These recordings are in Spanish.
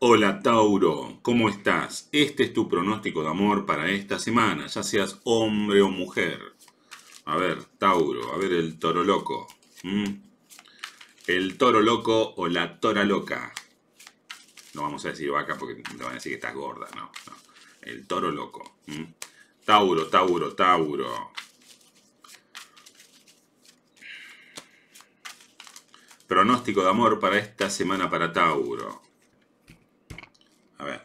Hola Tauro, ¿cómo estás? Este es tu pronóstico de amor para esta semana, ya seas hombre o mujer. A ver, Tauro, a ver el toro loco. El toro loco o la tora loca. No vamos a decir vaca porque te van a decir que estás gorda, no. El toro loco. Tauro, Tauro, Tauro. Pronóstico de amor para esta semana para Tauro. A ver.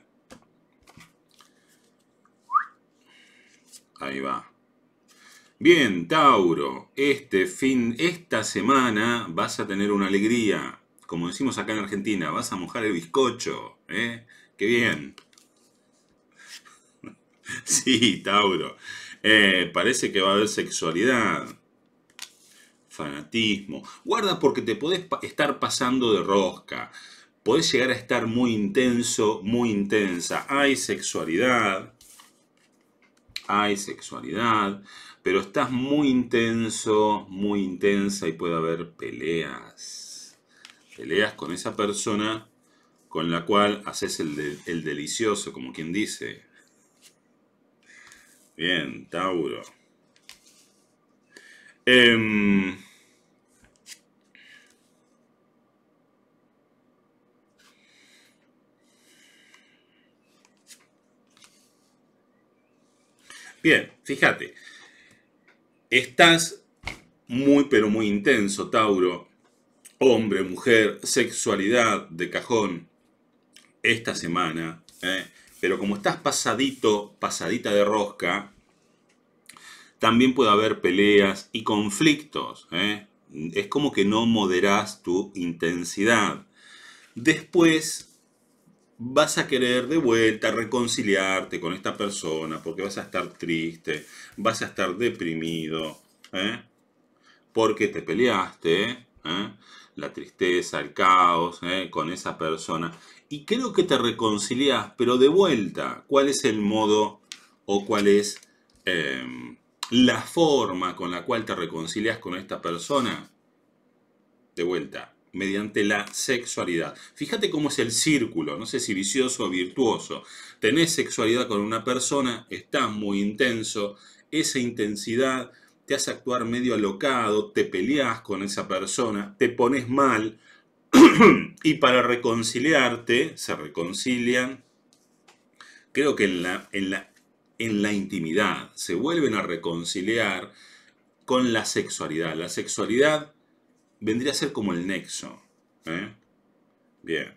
Ahí va. Bien, Tauro, este fin, esta semana vas a tener una alegría. Como decimos acá en Argentina, vas a mojar el bizcocho. ¿eh? ¡Qué bien! Sí, Tauro. Eh, parece que va a haber sexualidad. Fanatismo. Guarda porque te podés estar pasando de rosca podés llegar a estar muy intenso, muy intensa. Hay sexualidad, hay sexualidad, pero estás muy intenso, muy intensa y puede haber peleas. Peleas con esa persona con la cual haces el, delicioso, como quien dice. Bien, Tauro. Em, Bien, fíjate. Estás muy pero muy intenso, Tauro. Hombre, mujer, sexualidad de cajón. Esta semana. ¿eh? pero como estás pasadito, pasadita de rosca, también puede haber peleas y conflictos. ¿eh? Es como que no moderás tu intensidad. Después, vas a querer de vuelta reconciliarte con esta persona porque vas a estar triste, vas a estar deprimido, ¿eh? porque te peleaste, ¿eh? ¿Eh? la tristeza, el caos con esa persona. Y creo que te reconcilias, pero de vuelta, ¿cuál es el modo o cuál es em, la forma con la cual te reconcilias con esta persona? De vuelta, mediante la sexualidad. Fíjate cómo es el círculo, no sé si vicioso o virtuoso. Tenés sexualidad con una persona, está muy intenso, esa intensidad te hace actuar medio alocado, te peleás con esa persona, te pones mal y para reconciliarte, se reconcilian, creo que en la, en la, en la intimidad, se vuelven a reconciliar con la sexualidad. La sexualidad vendría a ser como el nexo. ¿eh? Bien.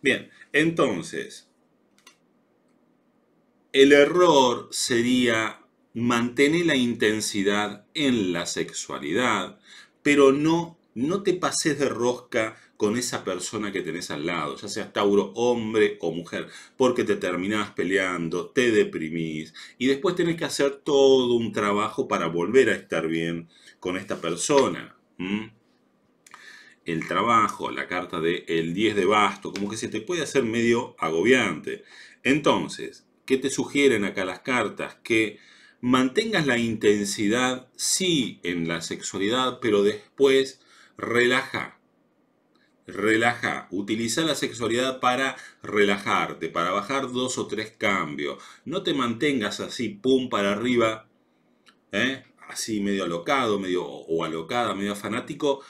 Bien, entonces, el error sería mantener la intensidad en la sexualidad, pero no, no te pases de rosca con esa persona que tenés al lado, ya sea Tauro hombre o mujer, porque te terminás peleando, te deprimís y después tenés que hacer todo un trabajo para volver a estar bien con esta persona el trabajo, la carta de el 10 de basto, como que se te puede hacer medio agobiante. Entonces, ¿qué te sugieren acá las cartas? Que mantengas la intensidad, sí, en la sexualidad, pero después relaja. Relaja, utiliza la sexualidad para relajarte, para bajar dos o tres cambios. No te mantengas así, pum, para arriba, ¿eh? así medio alocado, medio o alocada, medio fanático,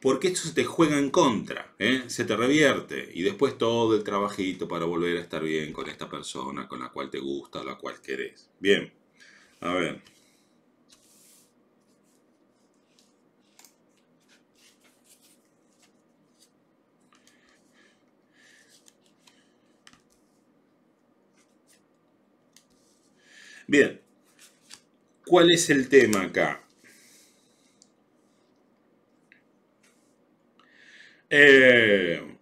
porque esto se te juega en contra, ¿eh? se te revierte y después todo el trabajito para volver a estar bien con esta persona con la cual te gusta, la cual querés. Bien, a ver. Bien, ¿cuál es el tema acá? Eh,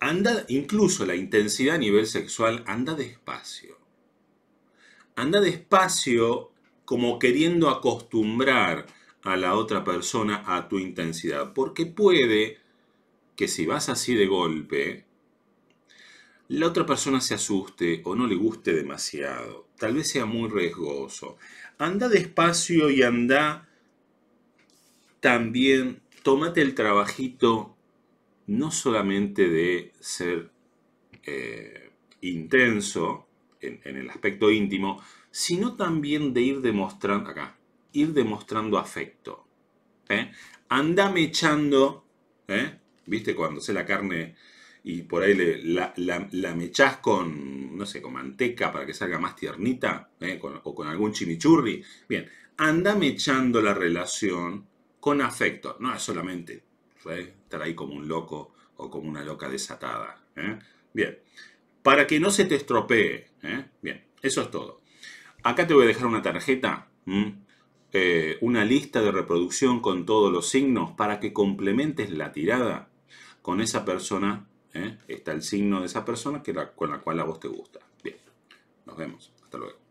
anda, incluso la intensidad a nivel sexual anda despacio. Anda despacio como queriendo acostumbrar a la otra persona a tu intensidad, porque puede que si vas así de golpe, la otra persona se asuste o no le guste demasiado. Tal vez sea muy riesgoso. Anda despacio y anda también tómate el trabajito no solamente de ser eh, intenso en, el aspecto íntimo, sino también de ir demostrando, acá, ir demostrando afecto. Andá ¿eh? Anda mechando, ¿eh? ¿viste? Cuando se la carne y por ahí la, mechás con, no sé, con manteca para que salga más tiernita, o con algún chimichurri. Bien, anda mechando la relación con afecto. No es solamente ¿eh? estar ahí como un loco o como una loca desatada. ¿eh? Bien, para que no se te estropee. ¿eh? Bien, eso es todo. Acá te voy a dejar una tarjeta, una lista de reproducción con todos los signos para que complementes la tirada con esa persona. Está el signo de esa persona que con la cual a vos te gusta. Bien, nos vemos. Hasta luego.